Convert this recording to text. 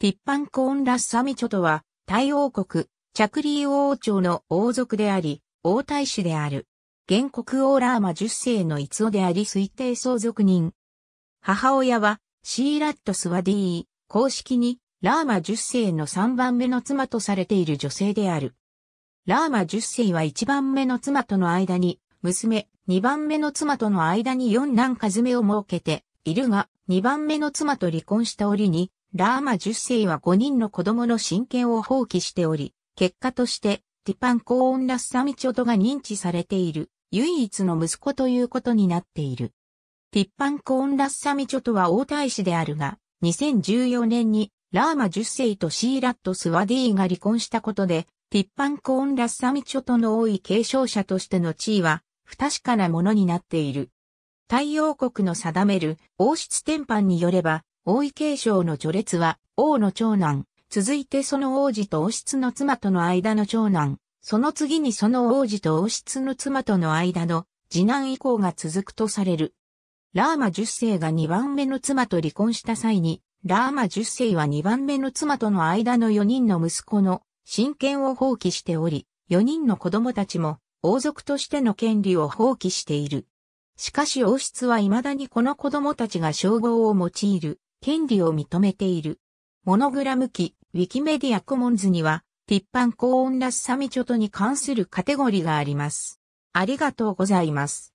ピッパンコーン・ラッサミチョとは、タイ王国、チャクリー王朝の王族であり、王太子である。原国王ラーマ10世の逸夫であり推定相続人。母親は、シーラット・スワディー、公式に、ラーマ10世の3番目の妻とされている女性である。ラーマ10世は1番目の妻との間に、娘、2番目の妻との間に4男数目を設けているが、2番目の妻と離婚した折に、ラーマ10世は5人の子供の親権を放棄しており、結果として、ティパンコーン・ラッサミチョトが認知されている、唯一の息子ということになっている。ティッパンコーン・ラッサミチョトは王太子であるが、2014年にラーマ10世とシーラット・スワディーが離婚したことで、ティッパンコーン・ラッサミチョトの多い継承者としての地位は、不確かなものになっている。太陽国の定める王室天般によれば、王位継承の序列は、王の長男、続いてその王子と王室の妻との間の長男、その次にその王子と王室の妻との間の次男以降が続くとされる。ラーマ10世が2番目の妻と離婚した際に、ラーマ10世は2番目の妻との間の4人の息子の親権を放棄しており、4人の子供たちも王族としての権利を放棄している。しかし王室は未だにこの子供たちが称号を用いる権利を認めている。モノグラム機、ウィキメディアコモンズには、ティ高パンコーンラスサミチョトに関するカテゴリがあります。ありがとうございます。